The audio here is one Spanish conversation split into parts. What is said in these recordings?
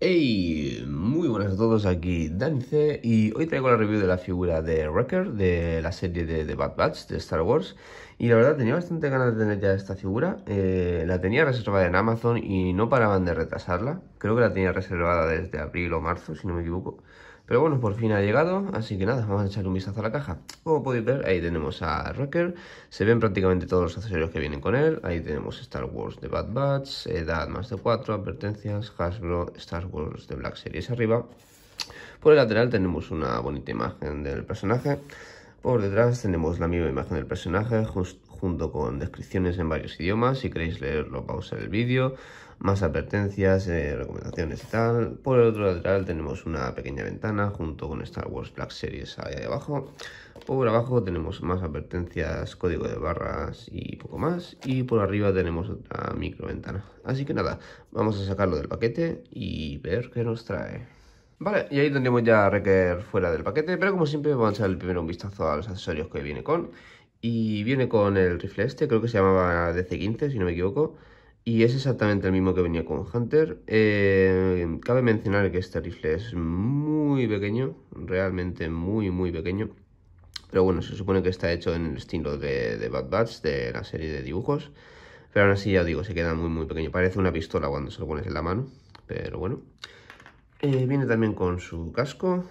Hey, muy buenas a todos, aquí Dani y hoy traigo la review de la figura de Wrecker de la serie de The Bad Batch de Star Wars y la verdad tenía bastante ganas de tener ya esta figura, eh, la tenía reservada en Amazon y no paraban de retrasarla, creo que la tenía reservada desde abril o marzo si no me equivoco pero bueno, por fin ha llegado, así que nada, vamos a echar un vistazo a la caja. Como podéis ver, ahí tenemos a Rocker, se ven prácticamente todos los accesorios que vienen con él. Ahí tenemos Star Wars de Bad Bats, Edad más de 4, Advertencias, Hasbro, Star Wars de Black Series arriba. Por el lateral tenemos una bonita imagen del personaje. Por detrás tenemos la misma imagen del personaje junto con descripciones en varios idiomas. Si queréis leerlo, pausa el vídeo más advertencias, eh, recomendaciones y tal. Por el otro lateral tenemos una pequeña ventana junto con Star Wars Black Series ahí abajo. Por abajo tenemos más advertencias, código de barras y poco más. Y por arriba tenemos otra micro ventana. Así que nada, vamos a sacarlo del paquete y ver qué nos trae. Vale, y ahí tendremos ya Requer fuera del paquete, pero como siempre vamos a echar el primero un vistazo a los accesorios que viene con. Y viene con el rifle este, creo que se llamaba DC-15, si no me equivoco. Y es exactamente el mismo que venía con Hunter. Eh, cabe mencionar que este rifle es muy pequeño, realmente muy, muy pequeño. Pero bueno, se supone que está hecho en el estilo de, Bad Bats, de la serie de dibujos. Pero aún así, ya digo, se queda muy, muy pequeño. Parece una pistola cuando se lo pones en la mano, pero bueno. Eh, viene también con su casco.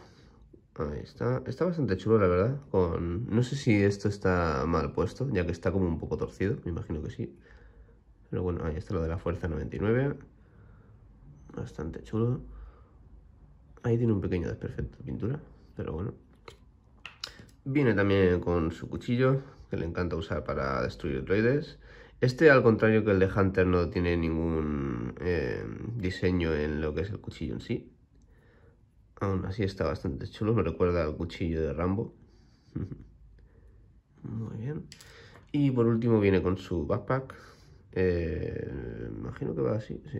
Ahí está. Está bastante chulo, la verdad. No sé si esto está mal puesto, ya que está como un poco torcido. Me imagino que sí. Pero bueno, ahí está lo de la fuerza 99. Bastante chulo. Ahí tiene un pequeño desperfecto de pintura, pero bueno. Viene también con su cuchillo, que le encanta usar para destruir droides. Este, al contrario que el de Hunter, no tiene ningún eh, diseño en lo que es el cuchillo en sí. Aún así está bastante chulo, me recuerda al cuchillo de Rambo. Muy bien. Y por último viene con su backpack, eh, imagino que va así, sí.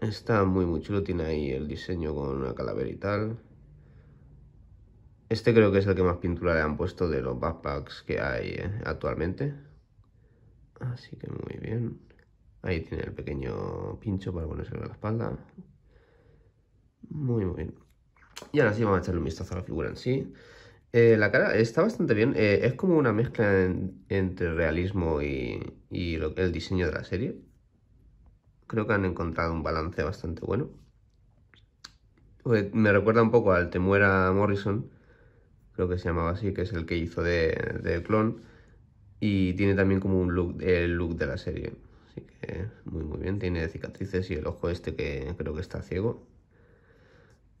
Está muy, muy chulo. Tiene ahí el diseño con una calavera y tal. Este creo que es el que más pintura le han puesto de los backpacks que hay eh, actualmente. Así que muy bien. Ahí tiene el pequeño pincho para ponerse en la espalda. Muy, muy bien. Y ahora sí vamos a echarle un vistazo a la figura en sí. Eh, la cara está bastante bien. Eh, es como una mezcla entre realismo y, el diseño de la serie. Creo que han encontrado un balance bastante bueno. Pues, me recuerda un poco al Temuera Morrison, creo que se llamaba así, que es el que hizo de, de clon. Y tiene también como un look, el look de la serie. Así que muy muy bien, tiene cicatrices y el ojo este que creo que está ciego.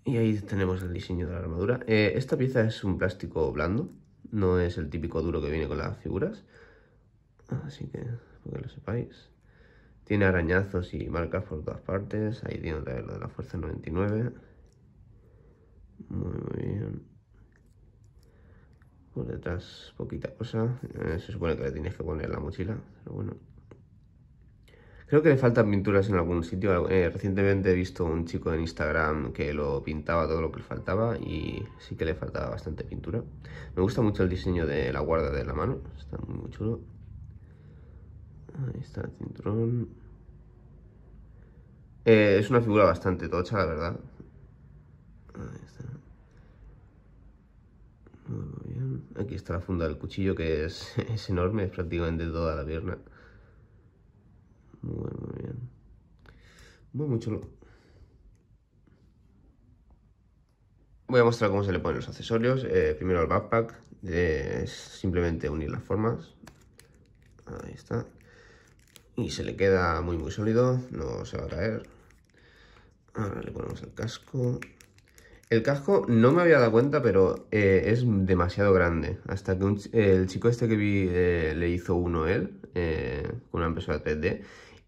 Y ahí tenemos el diseño de la armadura. Eh, esta pieza es un plástico blando, no es el típico duro que viene con las figuras. Así que, para que lo sepáis. Tiene arañazos y marcas por todas partes. Ahí tiene otra lo de la fuerza 99. Muy, muy bien. Por detrás, poquita cosa. Eh, se supone que le tienes que poner la mochila, pero bueno. Creo que le faltan pinturas en algún sitio. Eh, recientemente he visto un chico en Instagram que lo pintaba todo lo que le faltaba y sí que le faltaba bastante pintura. Me gusta mucho el diseño de la guarda de la mano, está muy chulo. Ahí está el cinturón. Eh, es una figura bastante tocha, la verdad. Muy bien. Aquí está la funda del cuchillo que es, es enorme, es prácticamente toda la pierna. Muy, muy bien. Muy, muy chulo. Voy a mostrar cómo se le ponen los accesorios. Eh, primero el backpack. es simplemente unir las formas. Ahí está. Y se le queda muy, muy sólido. No se va a caer. Ahora le ponemos el casco. El casco no me había dado cuenta, pero eh, es demasiado grande. Hasta que el chico este que vi eh, le hizo uno él, con una impresora 3D,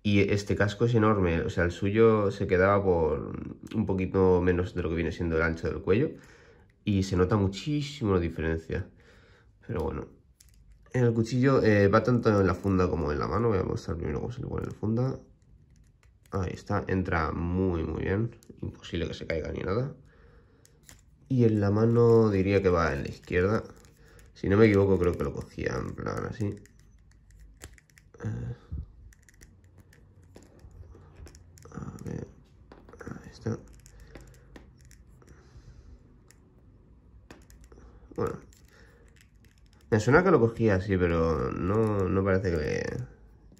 y este casco es enorme, o sea, el suyo se quedaba por un poquito menos de lo que viene siendo el ancho del cuello. Y se nota muchísimo la diferencia. Pero bueno. En El cuchillo eh, va tanto en la funda como en la mano. Voy a mostrar primero cómo se le pone en la funda. Ahí está, entra muy muy bien. Imposible que se caiga ni nada. Y en la mano diría que va en la izquierda. Si no me equivoco creo que lo cogía en plan así. Eh. Bueno. Me suena que lo cogía así, pero no, parece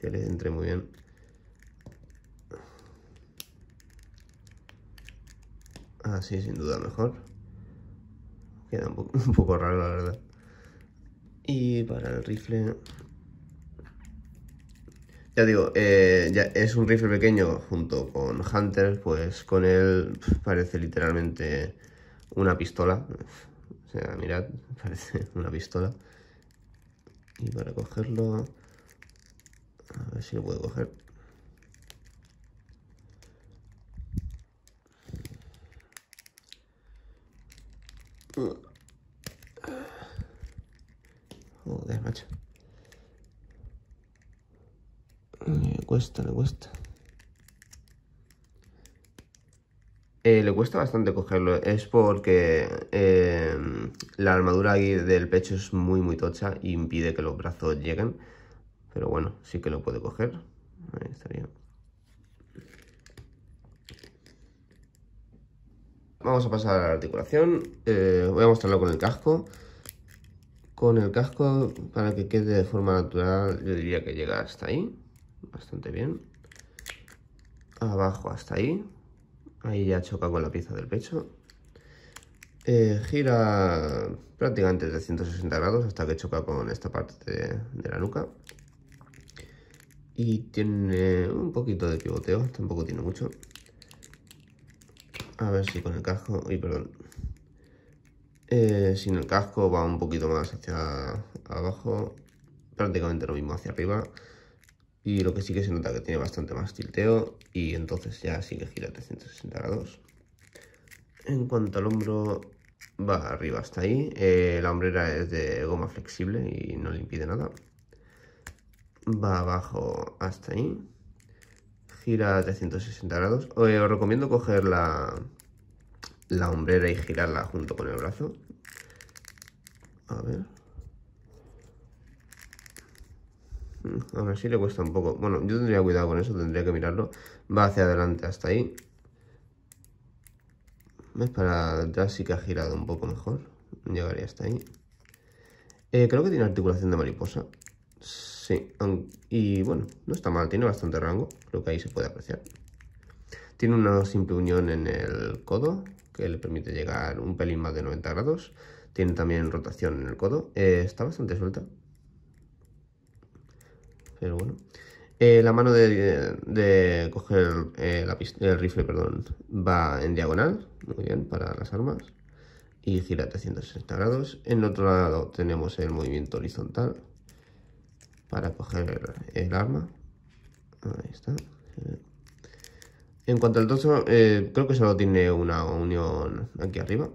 que le, entre muy bien. Así, ah, sin duda, mejor. Queda un poco raro, la verdad. Y para el rifle... Ya digo, eh, es un rifle pequeño junto con Hunter, pues con él parece literalmente una pistola. O sea, mirad, parece una pistola. Y para cogerlo... A ver si lo puedo coger. Joder, macho. le cuesta. Eh, le cuesta bastante cogerlo, es porque eh, la armadura del pecho es muy muy tocha y impide que los brazos lleguen. Pero bueno, sí que lo puede coger. Ahí Vamos a pasar a la articulación. Eh, voy a mostrarlo con el casco. Con el casco, para que quede de forma natural, yo diría que llega hasta ahí bastante bien. Abajo hasta ahí. Ahí ya choca con la pieza del pecho. Eh, gira prácticamente 360 grados hasta que choca con esta parte de, la nuca. Y tiene un poquito de pivoteo, tampoco tiene mucho. A ver si con el casco... Uy, perdón. Eh, sin el casco va un poquito más hacia abajo. Prácticamente lo mismo hacia arriba. Y lo que sí que se nota que tiene bastante más tilteo y entonces ya sí que gira 360 grados. En cuanto al hombro va arriba hasta ahí. Eh, la hombrera es de goma flexible y no le impide nada. Va abajo hasta ahí. Gira 360 grados. Eh, os recomiendo coger la, la hombrera y girarla junto con el brazo. A ver. Mm, aún así le cuesta un poco. Bueno, yo tendría cuidado con eso, tendría que mirarlo. Va hacia adelante hasta ahí. ¿Ves? para atrás sí que ha girado un poco mejor. Llegaría hasta ahí. Eh, creo que tiene articulación de mariposa. Sí, y bueno, no está mal, tiene bastante rango. Creo que ahí se puede apreciar. Tiene una simple unión en el codo, que le permite llegar un pelín más de 90 grados. Tiene también rotación en el codo. Eh, está bastante suelta, pero bueno. Eh, la mano de, coger eh, el rifle perdón, va en diagonal, muy bien, para las armas. Y gira 360 grados. En otro lado tenemos el movimiento horizontal para coger el arma. Ahí está. En cuanto al torso, eh, creo que solo tiene una unión aquí arriba.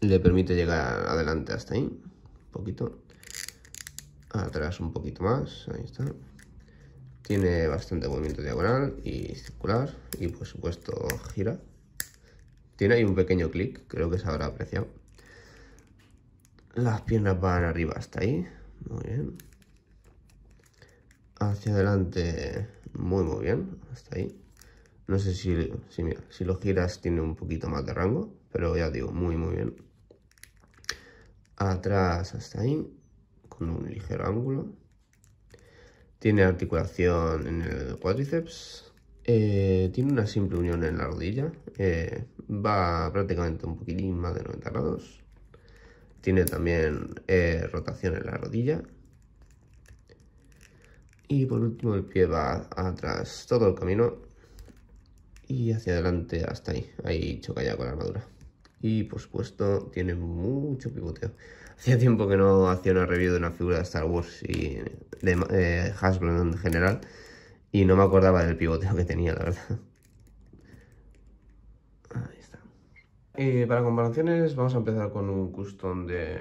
Le permite llegar adelante hasta ahí. Un poquito atrás un poquito más, ahí está. Tiene bastante movimiento diagonal y circular y por supuesto gira. Tiene ahí un pequeño clic, creo que se habrá apreciado. Las piernas van arriba hasta ahí, muy bien. Hacia adelante, muy muy bien, hasta ahí. No sé si, si, lo giras tiene un poquito más de rango, pero ya digo, muy muy bien. Atrás hasta ahí con un ligero ángulo. Tiene articulación en el cuádriceps. Eh, tiene una simple unión en la rodilla. Eh, va prácticamente un poquitín más de 90 grados. Tiene también eh, rotación en la rodilla. Y por último el pie va atrás todo el camino y hacia adelante hasta ahí. Ahí choca ya con la armadura. Y por supuesto tiene mucho pivoteo. Hacía tiempo que no hacía una review de una figura de Star Wars y de eh, Hasbro en general. Y no me acordaba del pivoteo que tenía, la verdad. Ahí está. Y para comparaciones vamos a empezar con un custom de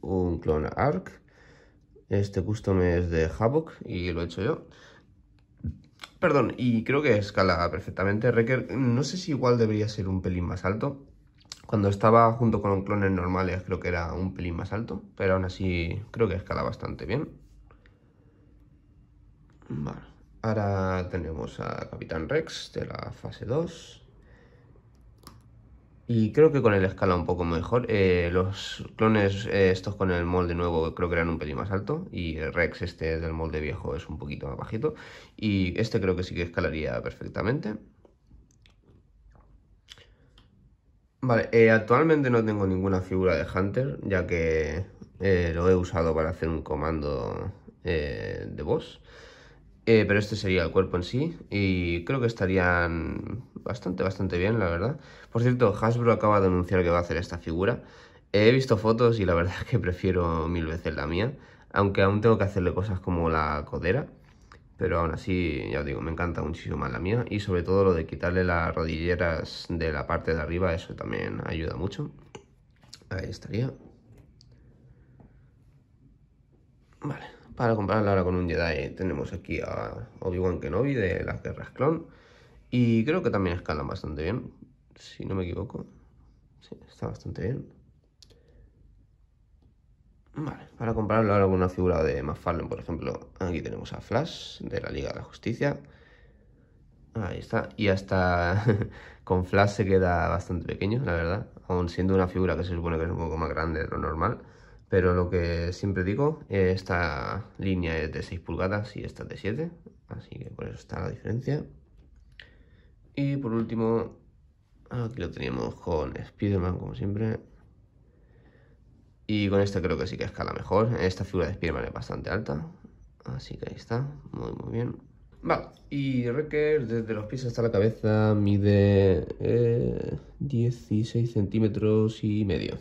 un clone arc. Este custom es de Havoc y lo he hecho yo. Perdón, y creo que escala perfectamente. no sé si igual debería ser un pelín más alto. Cuando estaba junto con los clones normales creo que era un pelín más alto, pero aún así creo que escala bastante bien. Vale, ahora tenemos a Capitán Rex de la fase 2. Y creo que con él escala un poco mejor. Eh, los clones eh, estos con el molde nuevo creo que eran un pelín más alto. Y el Rex este del molde viejo es un poquito más bajito. Y este creo que sí que escalaría perfectamente. Vale, eh, actualmente no tengo ninguna figura de Hunter, ya que eh, lo he usado para hacer un comando eh, de boss. pero este sería el cuerpo en sí y creo que estarían bastante, bastante bien, la verdad. Por cierto, Hasbro acaba de anunciar que va a hacer esta figura. He visto fotos y la verdad es que prefiero mil veces la mía, aunque aún tengo que hacerle cosas como la codera pero aún así, ya os digo, me encanta muchísimo más la mía y sobre todo lo de quitarle las rodilleras de la parte de arriba, eso también ayuda mucho. Ahí estaría. Vale, para compararla ahora con un Jedi tenemos aquí a Obi-Wan Kenobi de las guerras clon y creo que también escala bastante bien, si no me equivoco. Sí, está bastante bien. Vale, para compararlo ahora con una figura de McFarlane, por ejemplo, aquí tenemos a Flash de la Liga de la Justicia. Ahí está, y hasta con Flash se queda bastante pequeño, la verdad, aún siendo una figura que se supone que es un poco más grande de lo normal. Pero lo que siempre digo, esta línea es de 6 pulgadas y esta es de 7, así que por eso está la diferencia. Y por último, aquí lo teníamos con spider como siempre, y con esta creo que sí que escala mejor. Esta figura de Spiderman es bastante alta. Así que ahí está. Muy, muy bien. Vale. Y Recker desde los pies hasta la cabeza mide 16 eh, centímetros y medio.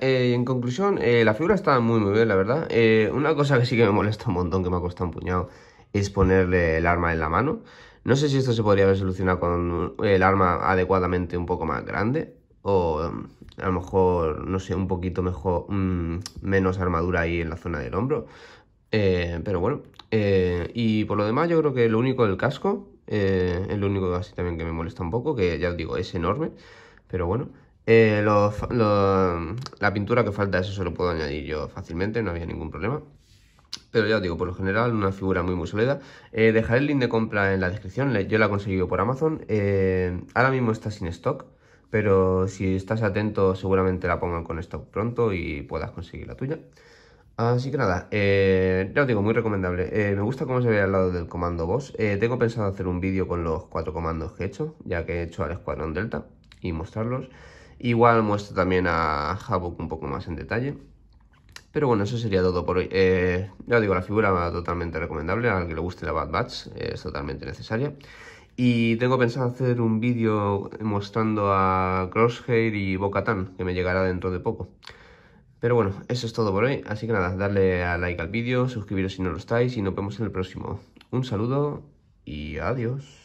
Eh, en conclusión, eh, la figura está muy muy bien, la verdad. una cosa que sí que me molesta un montón, que me ha costado un puñado, es ponerle el arma en la mano. No sé si esto se podría haber solucionado con el arma adecuadamente un poco más grande, o mm, a lo mejor, no sé, un poquito mejor, mm, menos armadura ahí en la zona del hombro. Eh, pero bueno, eh, y por lo demás yo creo que lo único del casco, eh, es lo único así también que me molesta un poco, que ya os digo, es enorme, pero bueno. la pintura que falta, eso se lo puedo añadir yo fácilmente, no había ningún problema. Pero ya os digo, por lo general, una figura muy muy sólida. dejaré el link de compra en la descripción, yo la he conseguido por Amazon. ahora mismo está sin stock, pero si estás atento seguramente la pongan con esto pronto y puedas conseguir la tuya. Así que nada, eh, ya os digo, muy recomendable. Eh, me gusta cómo se ve al lado del comando boss. Eh, tengo pensado hacer un vídeo con los cuatro comandos que he hecho, ya que he hecho al escuadrón delta y mostrarlos. Igual muestro también a Havok un poco más en detalle. Pero bueno, eso sería todo por hoy. ya os digo, la figura totalmente recomendable. Al que le guste la Bad Batch es totalmente necesaria. Y tengo pensado hacer un vídeo mostrando a Crosshair y Bocatan, que me llegará dentro de poco. Pero bueno, eso es todo por hoy, así que nada, darle a like al vídeo, suscribiros si no lo estáis y nos vemos en el próximo. Un saludo y adiós.